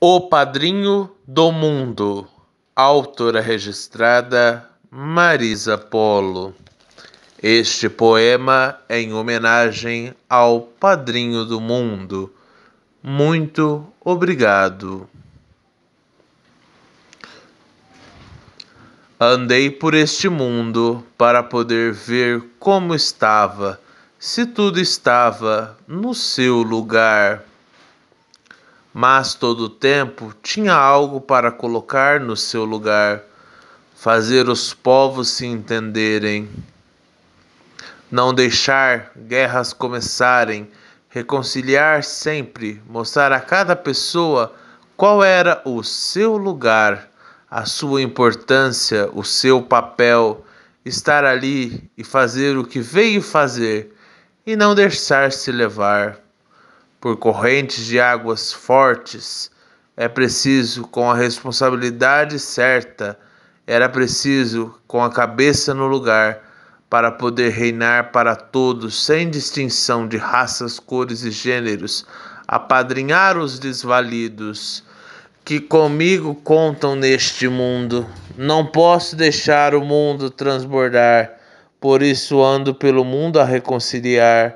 O Padrinho do Mundo, autora registrada Marisa Polo. Este poema é em homenagem ao Padrinho do Mundo. Muito obrigado. Andei por este mundo para poder ver como estava, se tudo estava no seu lugar mas todo o tempo tinha algo para colocar no seu lugar, fazer os povos se entenderem, não deixar guerras começarem, reconciliar sempre, mostrar a cada pessoa qual era o seu lugar, a sua importância, o seu papel, estar ali e fazer o que veio fazer e não deixar se levar por correntes de águas fortes. É preciso com a responsabilidade certa, era preciso com a cabeça no lugar, para poder reinar para todos, sem distinção de raças, cores e gêneros, apadrinhar os desvalidos que comigo contam neste mundo. Não posso deixar o mundo transbordar, por isso ando pelo mundo a reconciliar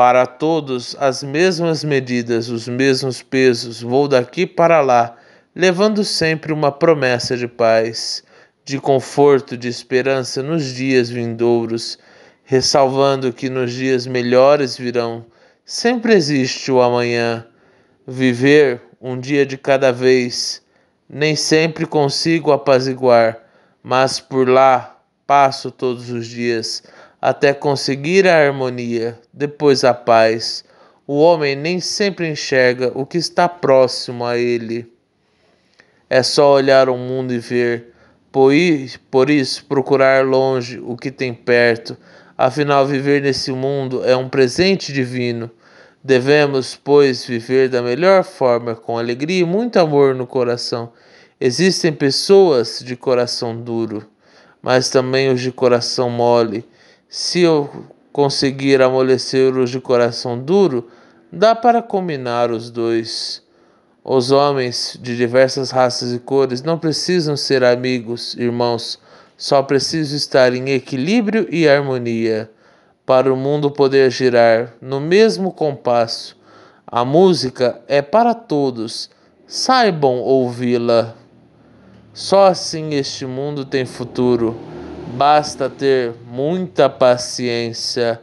para todos as mesmas medidas, os mesmos pesos, vou daqui para lá, levando sempre uma promessa de paz, de conforto, de esperança nos dias vindouros, ressalvando que nos dias melhores virão. Sempre existe o amanhã. Viver um dia de cada vez, nem sempre consigo apaziguar, mas por lá passo todos os dias até conseguir a harmonia, depois a paz. O homem nem sempre enxerga o que está próximo a ele. É só olhar o mundo e ver, por isso procurar longe o que tem perto. Afinal, viver nesse mundo é um presente divino. Devemos, pois, viver da melhor forma, com alegria e muito amor no coração. Existem pessoas de coração duro, mas também os de coração mole se eu conseguir amolecer-os de coração duro, dá para combinar os dois. Os homens de diversas raças e cores não precisam ser amigos, irmãos, só precisam estar em equilíbrio e harmonia para o mundo poder girar no mesmo compasso. A música é para todos, saibam ouvi-la. Só assim este mundo tem futuro. Basta ter muita paciência.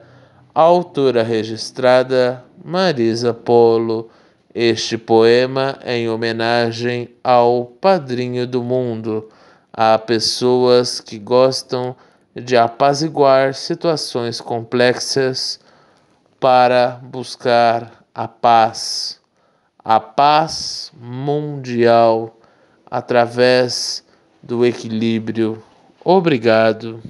Autora registrada: Marisa Polo. Este poema é em homenagem ao padrinho do mundo. a pessoas que gostam de apaziguar situações complexas para buscar a paz, a paz mundial através do equilíbrio Obrigado.